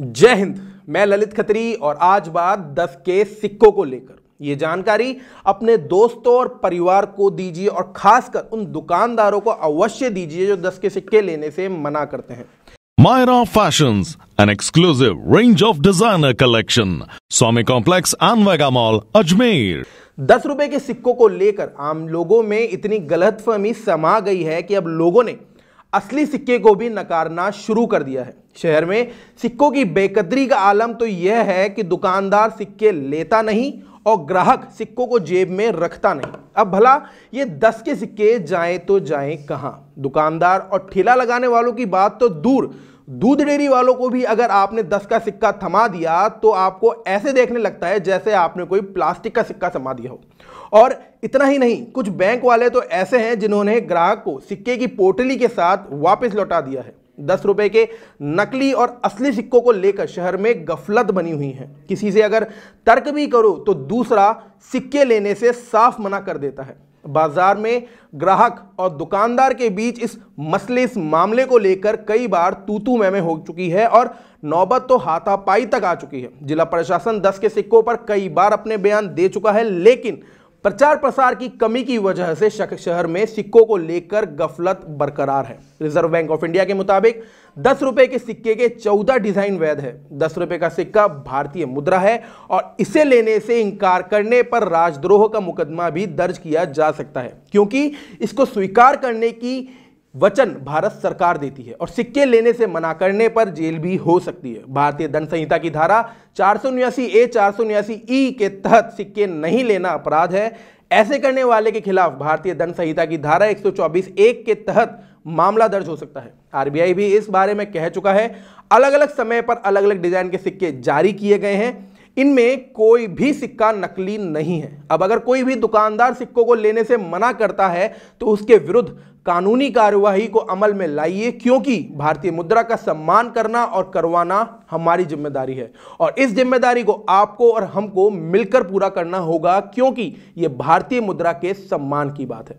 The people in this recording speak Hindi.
जय हिंद मैं ललित खत्री और आज बात दस के सिक्कों को लेकर ये जानकारी अपने दोस्तों और परिवार को दीजिए और खासकर उन दुकानदारों को अवश्य दीजिए जो दस के सिक्के लेने से मना करते हैं Myra fashion an exclusive range of designer collection Swami complex आनवेगा मॉल अजमेर दस रुपए के सिक्कों को लेकर आम लोगों में इतनी गलतफहमी समा गई है कि अब लोगों ने असली सिक्के को भी नकारना शुरू कर दिया है शहर में सिक्कों की बेकदरी का आलम तो यह है कि दुकानदार सिक्के लेता नहीं और ग्राहक सिक्कों को जेब में रखता नहीं अब भला ये दस के सिक्के जाएं तो जाएं कहाँ दुकानदार और ठेला लगाने वालों की बात तो दूर दूध डेयरी वालों को भी अगर आपने दस का सिक्का थमा दिया तो आपको ऐसे देखने लगता है जैसे आपने कोई प्लास्टिक का सिक्का थमा दिया हो और इतना ही नहीं कुछ बैंक वाले तो ऐसे हैं जिन्होंने ग्राहक को सिक्के की पोटली के साथ वापस लौटा दिया है दस रुपए के नकली और असली सिक्कों को लेकर शहर में गफलत बनी हुई है किसी से अगर तर्क भी करो तो दूसरा सिक्के लेने से साफ मना कर देता है बाजार में ग्राहक और दुकानदार के बीच इस मसले इस मामले को लेकर कई बार तूतू मैमे हो चुकी है और नौबत तो हाथापाई तक आ चुकी है जिला प्रशासन दस के सिक्कों पर कई बार अपने बयान दे चुका है लेकिन प्रचार प्रसार की कमी की वजह से शहर में सिक्कों को लेकर गफलत बरकरार है रिजर्व बैंक ऑफ इंडिया के मुताबिक दस रुपए के सिक्के के चौदह डिजाइन वैध है दस रुपए का सिक्का भारतीय मुद्रा है और इसे लेने से इंकार करने पर राजद्रोह का मुकदमा भी दर्ज किया जा सकता है क्योंकि इसको स्वीकार करने की वचन भारत सरकार देती है और सिक्के लेने से मना करने पर जेल भी हो सकती है भारतीय दंड संहिता की धारा चार ए चार ई के तहत सिक्के नहीं लेना अपराध है ऐसे करने वाले के खिलाफ भारतीय दंड संहिता की धारा 124 एक के तहत मामला दर्ज हो सकता है आरबीआई भी इस बारे में कह चुका है अलग अलग समय पर अलग अलग डिजाइन के सिक्के जारी किए गए हैं इनमें कोई भी सिक्का नकली नहीं है अब अगर कोई भी दुकानदार सिक्कों को लेने से मना करता है तो उसके विरुद्ध कानूनी कार्यवाही को अमल में लाइए क्योंकि भारतीय मुद्रा का सम्मान करना और करवाना हमारी जिम्मेदारी है और इस जिम्मेदारी को आपको और हमको मिलकर पूरा करना होगा क्योंकि ये भारतीय मुद्रा के सम्मान की बात है